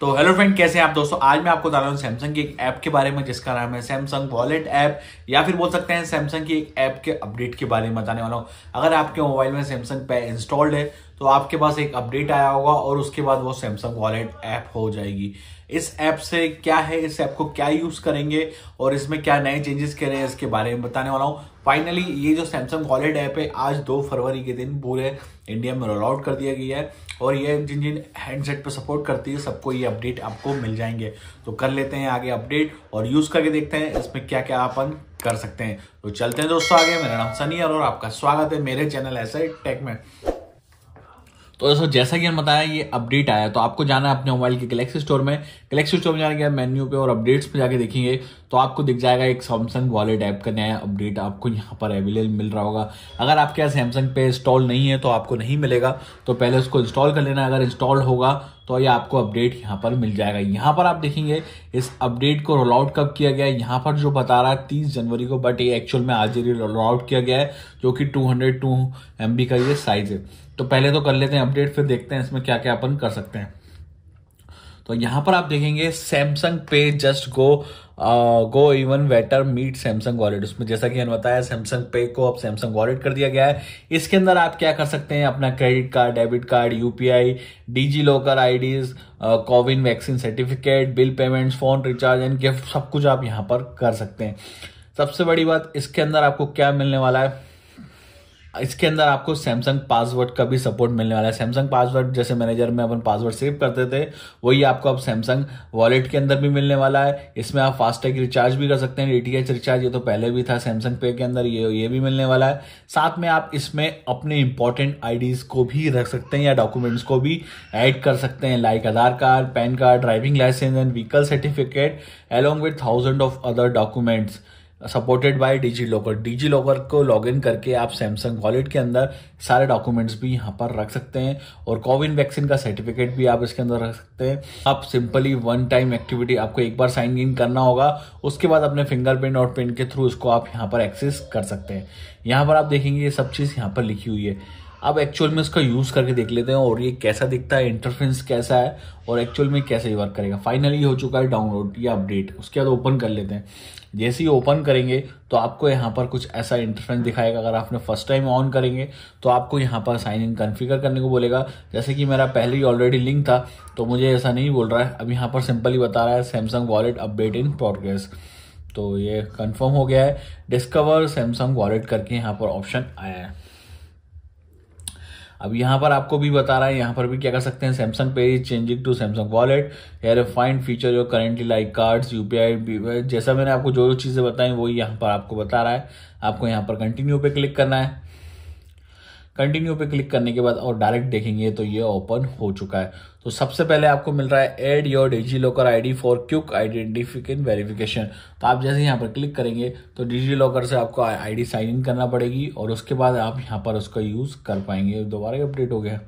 तो hello friend कैसे हैं आप दोस्तों आज मैं आपको बता रहा हूँ सैमसंग की एक ऐप के बारे में जिसका नाम है सैमसंग वॉलेट ऐप या फिर बोल सकते हैं सैमसंग की एक ऐप के अपडेट के बारे में बताने वाला हूँ अगर आपके मोबाइल में सैमसंग पे इंस्टॉल्ड है तो आपके पास एक अपडेट आया होगा और उसके बाद वो सैमसंग वॉलेट ऐप हो जाएगी इस ऐप से क्या है इस ऐप को क्या यूज करेंगे और इसमें क्या नए चेंजेस करें इसके बारे में बताने वाला हूँ फाइनली ये जो सैमसंग वॉलेट ऐप है आज दो फरवरी के दिन पूरे इंडिया में रोल आउट कर दिया गया है और ये जिन जिन हैंडसेट पर सपोर्ट करती है सबको ये अपडेट आपको मिल जाएंगे तो कर लेते हैं आगे अपडेट और यूज़ करके देखते हैं इसमें क्या क्या अपन कर सकते हैं तो चलते हैं दोस्तों आगे मेरा नाम सनी और आपका स्वागत है मेरे चैनल ऐसे टेक में तो दोस्तों जैसा कि हम बताया ये अपडेट आया तो आपको जाना है अपने मोबाइल के गलेक्सी स्टोर में गलेक्सी स्टोर में जाने के मेन्यू पे और अपडेट्स पे जाके देखेंगे तो आपको दिख जाएगा एक सैमसंग वॉलेट ऐप का नया अपडेट आपको यहाँ पर अवेलेबल मिल रहा होगा अगर आपके यहाँ सैमसंग पे इंस्टॉल नहीं है तो आपको नहीं मिलेगा तो पहले उसको इंस्टॉल कर लेना अगर इंस्टॉल होगा तो ये आपको अपडेट यहाँ पर मिल जाएगा यहाँ पर आप देखेंगे इस अपडेट को रोल आउट कब किया गया है यहाँ पर जो बता रहा है तीस जनवरी को बट ये एक्चुअल में आज ही रोल आउट किया गया है जो कि टू हंड्रेड टू एम बी का ये साइज है तो पहले तो कर लेते हैं अपडेट फिर देखते हैं इसमें क्या क्या अपन कर सकते हैं तो यहां पर आप देखेंगे Samsung pay just go go even वेटर मीट सैमसंग वॉलेट उसमें जैसा कि हमने बताया सैमसंग पे को अब सैमसंग वॉलेट कर दिया गया है इसके अंदर आप क्या कर सकते हैं अपना credit card debit card UPI DigiLocker IDs CoWIN vaccine certificate bill payments phone recharge and gift सब कुछ आप यहां पर कर सकते हैं सबसे बड़ी बात इसके अंदर आपको क्या मिलने वाला है इसके अंदर आपको सैमसंग पासवर्ड का भी सपोर्ट मिलने वाला है सैमसंग पासवर्ड जैसे मैनेजर में अपन पासवर्ड सेव करते थे वही आपको अब सैमसंग वॉलेट के अंदर भी मिलने वाला है इसमें आप फास्टैग रिचार्ज भी कर सकते हैं डीटीएच रिचार्ज ये तो पहले भी था सैमसंग पे के अंदर ये ये भी मिलने वाला है साथ में आप इसमें अपने इंपॉर्टेंट आई को भी रख सकते हैं या डॉक्यूमेंट्स को भी एड कर सकते हैं like Aadhaar card PAN card driving licence and vehicle certificate along with thousand of other documents supported by DigiLocker DigiLocker को लॉगिन करके आप सैमसंग वॉलेट के अंदर सारे डॉक्यूमेंट्स भी यहाँ पर रख सकते हैं और कोविन वैक्सीन का सर्टिफिकेट भी आप इसके अंदर रख सकते हैं आप सिंपली वन टाइम एक्टिविटी आपको एक बार साइन इन करना होगा उसके बाद अपने फिंगरप्रिंट और पिन के थ्रू इसको आप यहाँ पर एक्सेस कर सकते हैं यहाँ पर आप देखेंगे ये सब चीज़ यहाँ पर लिखी हुई है अब एक्चुअल में इसका यूज़ करके देख लेते हैं और ये कैसा दिखता है इंटरफेंस कैसा है और एक्चुअल में कैसे वर्क करेगा फाइनली हो चुका है डाउनलोड या अपडेट उसके बाद ओपन कर लेते हैं जैसे ही ओपन करेंगे तो आपको यहाँ पर कुछ ऐसा इंटरफेंस दिखाएगा अगर आपने फर्स्ट टाइम ऑन करेंगे तो आपको यहाँ पर साइन इन कन्फिगर करने को बोलेगा जैसे कि मेरा पहले ही ऑलरेडी लिंक था तो मुझे ऐसा नहीं बोल रहा है अब यहाँ पर सिंपली बता रहा है Samsung wallet update in progress तो ये कन्फर्म हो गया है डिस्कवर सैमसंग वॉलेट करके यहाँ पर ऑप्शन आया है अब यहाँ पर आपको भी बता रहा है यहाँ पर भी क्या कर सकते हैं Samsung pay changing to Samsung wallet air fine feature your currently like cards UPI जैसा मैंने आपको जो जो चीज़ें बताई वही यहाँ पर आपको बता रहा है आपको यहाँ पर कंटिन्यू पे क्लिक करना है कंटिन्यू पे क्लिक करने के बाद और डायरेक्ट देखेंगे तो ये ओपन हो चुका है तो सबसे पहले आपको मिल रहा है add your DigiLocker I for quick identification verification तो आप जैसे यहाँ पर क्लिक करेंगे तो डिजी लॉकर से आपको आईडी साइन इन करना पड़ेगी और उसके बाद आप यहाँ पर उसका यूज़ कर पाएंगे दोबारा अपडेट हो गया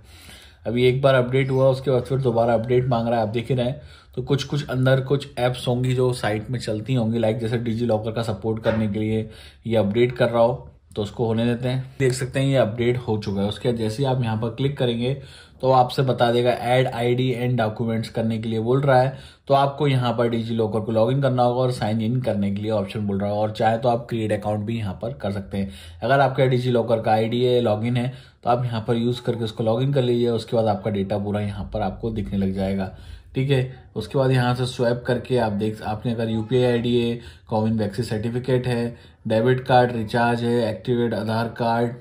अभी एक बार अपडेट हुआ उसके बाद फिर दोबारा अपडेट मांग रहा है आप देख रहे हैं तो कुछ कुछ अंदर कुछ ऐप्स होंगी जो साइट में चलती होंगी लाइक जैसे डिजी लॉकर का सपोर्ट करने के लिए ये अपडेट कर रहा हो तो उसको होने देते हैं देख सकते हैं ये अपडेट हो चुका है उसके जैसे ही आप यहाँ पर क्लिक करेंगे तो आपसे बता देगा आई आईडी एंड डॉक्यूमेंट्स करने के लिए बोल रहा है तो आपको यहाँ पर डिजी लॉकर को लॉगिन करना होगा और साइन इन करने के लिए ऑप्शन बोल रहा है और चाहे तो आप क्रिएट अकाउंट भी यहाँ पर कर सकते हैं अगर आपका डिजी लॉकर का आईडी है लॉगिन है तो आप यहाँ पर यूज़ करके उसको लॉगिन कर लीजिए उसके बाद आपका डेटा पूरा यहाँ पर आपको दिखने लग जाएगा ठीक है उसके बाद यहाँ से स्वैप करके आप देख आपने अगर U P I I D है कॉमिन वैक्सीन सर्टिफिकेट है डेबिट कार्ड रिचार्ज है activate Aadhaar card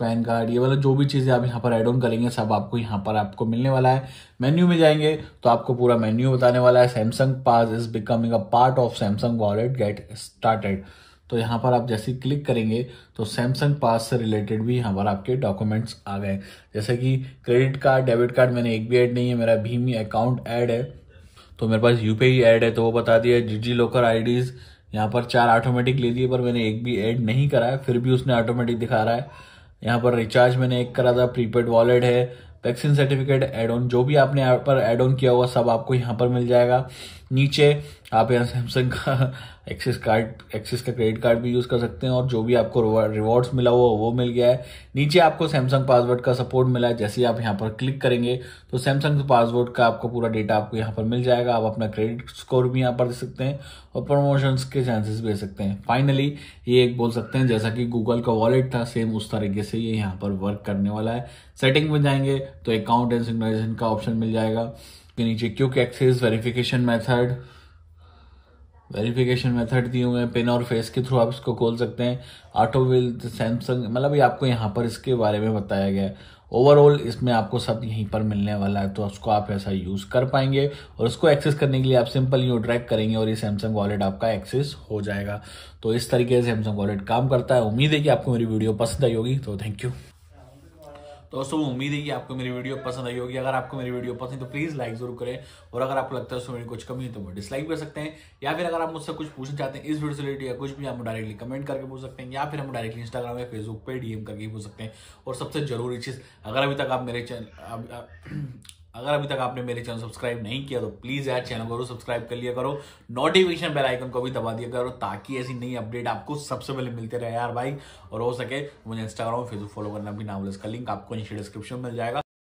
PAN card ये वाला जो भी चीज़ें आप यहाँ पर ऐड ऑन करेंगे सब आपको यहाँ पर आपको मिलने वाला है मेन्यू में जाएंगे तो आपको पूरा मेन्यू बताने वाला है Samsung Pass is becoming a part of Samsung Wallet get started तो यहाँ पर आप जैसे क्लिक करेंगे तो सैमसंग पास से रिलेटेड भी यहाँ पर आपके डॉक्यूमेंट्स आ गए जैसे कि क्रेडिट कार्ड डेबिट कार्ड मैंने एक भी ऐड नहीं है मेरा भीमी अकाउंट ऐड है तो मेरे पास यूपीआई ऐड है तो वो बता दिया डिजी लॉकर आईडीज़ यहाँ पर चार ऑटोमेटिक ले लिए पर मैंने एक भी ऐड नहीं करा है फिर भी उसने ऑटोमेटिक दिखा रहा है यहाँ पर रिचार्ज मैंने एक करा था प्रीपेड वॉलेट है वैक्सीन सर्टिफिकेट एड ऑन जो भी आपने यहाँ पर एड ऑन किया हुआ सब आपको यहाँ पर मिल जाएगा नीचे आप यहाँ सैमसंग का एक्सिस कार्ड एक्सिस का क्रेडिट कार्ड भी यूज़ कर सकते हैं और जो भी आपको रिवॉर्ड्स मिला हुआ वो मिल गया है नीचे आपको सैमसंग पासवर्ड का सपोर्ट मिला है जैसे ही आप यहाँ पर क्लिक करेंगे तो सैमसंग पासवर्ड का आपको पूरा डेटा आपको यहाँ पर मिल जाएगा आप अपना क्रेडिट स्कोर भी यहाँ पर दे सकते हैं और प्रमोशंस के चांसेस भी दे सकते हैं फाइनली ये एक बोल सकते हैं जैसा कि गूगल का वॉलेट था सेम उस तरीके से ये यहाँ पर वर्क करने वाला है सेटिंग में जाएंगे तो अकाउंट एंड सिग्नाइजेशन का ऑप्शन मिल जाएगा के नीचे क्योंकि access verification method verification method दिए हुए हैं पिन और फेस के थ्रू आप इसको खोल सकते हैं ऑटो विल सैमसंग मतलब ये आपको यहाँ पर इसके बारे में बताया गया है ओवरऑल इसमें आपको सब यहीं पर मिलने वाला है तो उसको आप ऐसा यूज़ कर पाएंगे और उसको एक्सेस करने के लिए आप सिंपल यू ड्रैक करेंगे और ये सैमसंग वॉलेट आपका एक्सेस हो जाएगा तो इस तरीके से सैमसंग वॉलेट काम करता है उम्मीद है कि आपको मेरी वीडियो पसंद आई होगी तो थैंक यू तो दोस्तों उम्मीद है कि आपको मेरी वीडियो पसंद आई होगी अगर आपको मेरी वीडियो पसंद तो प्लीज़ लाइक जरूर करें और अगर आपको लगता है उसमें मेरी कुछ कमी है तो वो डिसलाइक कर सकते हैं या फिर अगर आप मुझसे कुछ पूछना चाहते हैं इस वीडियो से रिलेटेड या कुछ भी आप डायरेक्टली कमेंट करके पूछ सकते हैं या फिर हम डायरेक्टली इंस्टाग्राम या फेसबुक पर डीएम करके पूछ सकते हैं और सबसे जरूरी चीज़ अगर अभी तक आप मेरे चैनल अगर अभी तक आपने मेरे चैनल सब्सक्राइब नहीं किया तो प्लीज़ यार चैनल को सब्सक्राइब कर लिया करो नोटिफिकेशन बेल आइकन को भी दबा दिया करो ताकि ऐसी नई अपडेट आपको सबसे पहले मिलते रहे यार भाई और हो सके मुझे इंस्टाग्राम फेसबुक फॉलो करना भी ना भूल इसका लिंक आपको नीचे डिस्क्रिप्शन मिल जाएगा